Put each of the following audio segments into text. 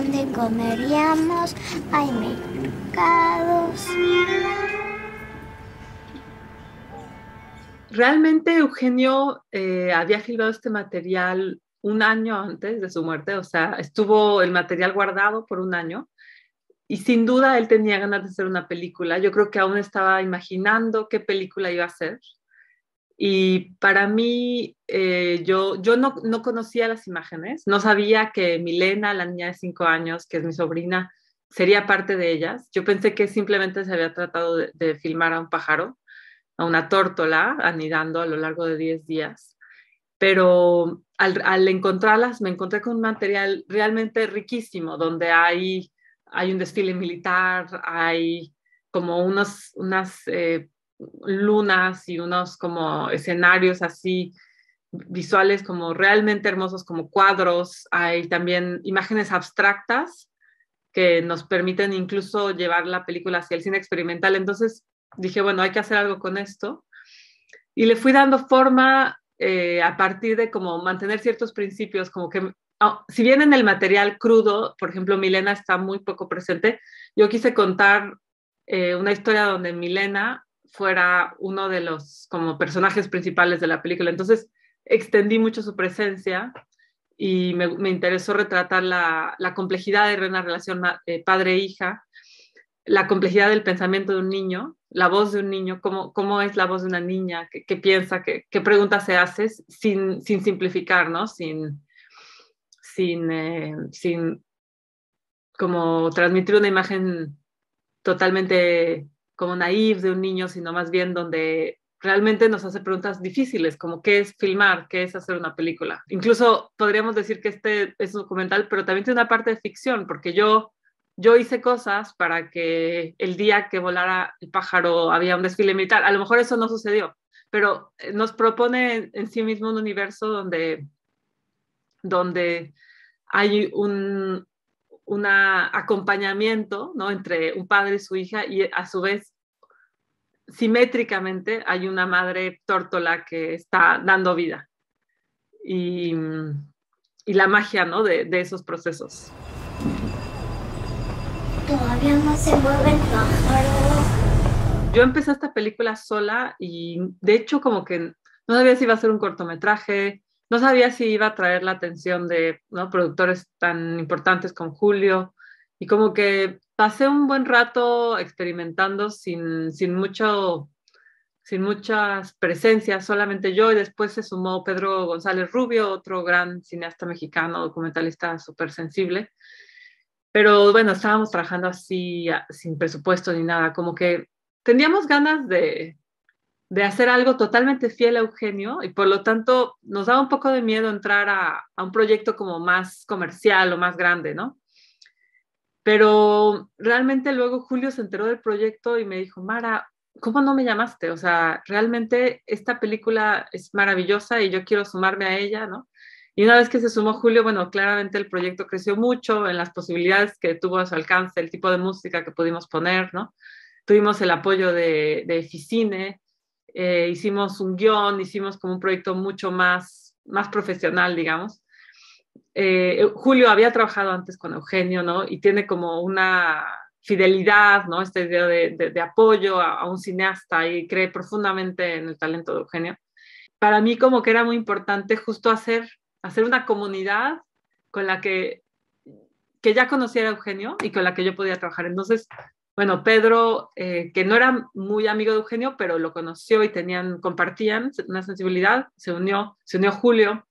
¿Dónde comeríamos, hay mercados. Realmente Eugenio eh, había filmado este material un año antes de su muerte, o sea, estuvo el material guardado por un año y sin duda él tenía ganas de hacer una película. Yo creo que aún estaba imaginando qué película iba a hacer y para mí, eh, yo, yo no, no, conocía las imágenes, no sabía que Milena, la niña de cinco años, que es mi sobrina, sería parte de ellas. Yo pensé que simplemente se había tratado de, filmar a un pájaro, a una tórtola, anidando a lo largo de 10 días. Pero al, al, encontrarlas, me encontré con un material realmente riquísimo, donde hay, hay un desfile militar, hay como unos, unas... Eh, lunas y unos como escenarios así visuales como realmente hermosos como cuadros, hay también imágenes abstractas que nos permiten incluso llevar la película hacia el cine experimental. Entonces dije, bueno, hay que hacer algo con esto. Y le fui dando forma eh, a partir de como mantener ciertos principios, como que, ah, si bien en el material crudo, por ejemplo, Milena está muy poco presente, yo quise contar eh, una historia donde Milena fuera uno de los como personajes principales de la película. Entonces extendí mucho su presencia y me, interesó retratar la, complejidad de una relación eh, padre-hija, la complejidad del pensamiento de un niño, la voz de un niño, cómo, cómo es la voz de una niña, qué, piensa, qué, preguntas se hace sin, sin simplificar, Sin, sin, eh, sin como transmitir una imagen totalmente como naives de un niño, sino más bien donde realmente nos hace preguntas difíciles, como qué es filmar, qué es hacer una película. Incluso podríamos decir que este es un documental, pero también tiene una parte de ficción, porque yo, yo hice cosas para que el día que volara el pájaro había un desfile militar. A lo mejor eso no sucedió, pero eh, nos propone en sí mismo un universo donde, donde hay un, un acompañamiento ¿no? entre un padre y su hija y a su vez simétricamente hay una madre tórtola que está dando vida y, la magia ¿no? de, de, esos procesos. Todavía no se mueve el pájaro. Yo empecé esta película sola y de hecho como que no sabía si iba a ser un cortometraje, no sabía si iba a traer la atención de productores tan importantes como Julio y como que pasé un buen rato experimentando sin, sin mucho sin muchas presencias, solamente yo, y después se sumó Pedro González Rubio, otro gran cineasta mexicano, documentalista súper sensible. Pero bueno, estábamos trabajando así, sin presupuesto ni nada, como que teníamos ganas de, de hacer algo totalmente fiel a Eugenio y por lo tanto nos daba un poco de miedo entrar a, un proyecto como más comercial o más grande, ¿no? Pero realmente luego Julio se enteró del proyecto y me dijo, Mara, ¿cómo no me llamaste? O sea, realmente esta película es maravillosa y yo quiero sumarme a ella, ¿no? Y una vez que se sumó Julio, bueno, claramente el proyecto creció mucho en las posibilidades que tuvo a su alcance, el tipo de música que pudimos poner, ¿no? Tuvimos el apoyo de, de Eficine, eh, hicimos un guión, hicimos como un proyecto mucho más, más profesional, digamos. Eh, Julio había trabajado antes con Eugenio, ¿no? Y tiene como una fidelidad, ¿no? Esta idea de, apoyo a, un cineasta y cree profundamente en el talento de Eugenio. Para mí como que era muy importante justo hacer, hacer una comunidad con la que, que ya conociera a Eugenio y con la que yo podía trabajar. Entonces bueno, Pedro, eh, que no era muy amigo de Eugenio, pero lo conoció y tenían, compartían una sensibilidad, se unió, se unió Julio.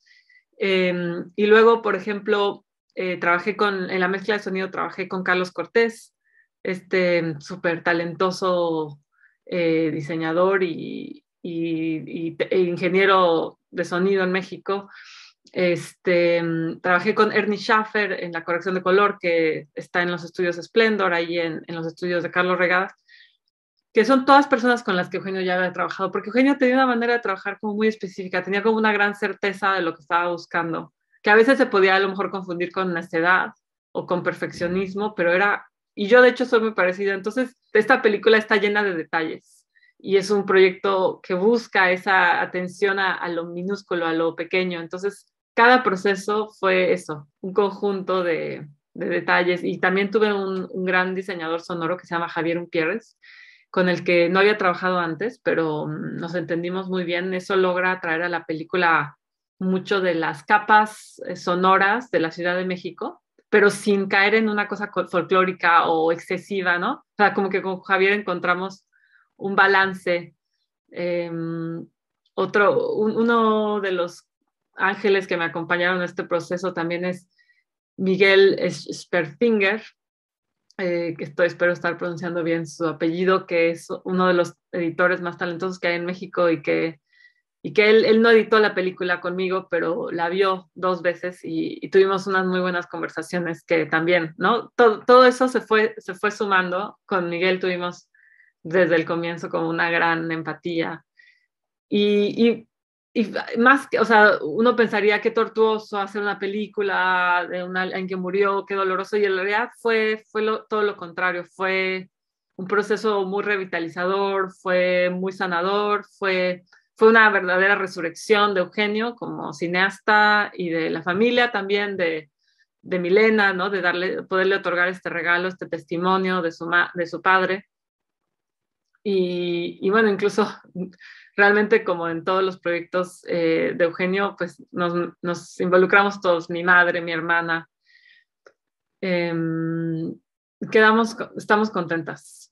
Em, y luego, por ejemplo, eh, trabajé con, en la mezcla de sonido, trabajé con Carlos Cortés, este súper talentoso eh, diseñador y, e ingeniero de sonido en México. Este, trabajé con Ernie Schaffer en la corrección de color, que está en los estudios Splendor, ahí en, los estudios de Carlos Regadas, que son todas personas con las que Eugenio ya había trabajado, porque Eugenio tenía una manera de trabajar como muy específica, tenía como una gran certeza de lo que estaba buscando, que a veces se podía a lo mejor confundir con necedad o con perfeccionismo, pero era, y yo de hecho soy muy parecida, entonces esta película está llena de detalles y es un proyecto que busca esa atención a, lo minúsculo, a lo pequeño. Entonces, cada proceso fue eso, un conjunto de, detalles. Y también tuve un, gran diseñador sonoro que se llama Javier Umpierres, con el que no había trabajado antes, pero mm, nos entendimos muy bien. Eso logra traer a la película mucho de las capas eh, sonoras de la Ciudad de México, pero sin caer en una cosa folclórica o excesiva, ¿no? O sea, como que con Javier encontramos un balance. Eh, otro, uno de los ángeles que me acompañaron en este proceso también es Miguel Sperfinger, eh, que estoy, espero estar pronunciando bien su apellido, que es uno de los editores más talentosos que hay en México y que, y que él, él no editó la película conmigo, pero la vio dos veces y, y tuvimos unas muy buenas conversaciones que también, ¿no? Todo, todo, eso se fue, se fue sumando. Con Miguel tuvimos desde el comienzo con una gran empatía. Y, y, más que, o sea, uno pensaría qué tortuoso hacer una película de una, en que murió, qué doloroso, y en realidad fue, fue todo lo contrario, fue un proceso muy revitalizador, fue muy sanador, fue, fue una verdadera resurrección de Eugenio como cineasta y de la familia también, de, de Milena, ¿no? De darle, poderle otorgar este regalo, este testimonio de su, de su padre. Y, bueno, incluso realmente como en todos los proyectos eh, de Eugenio, pues nos, involucramos todos, mi madre, mi hermana. Em, quedamos, estamos contentas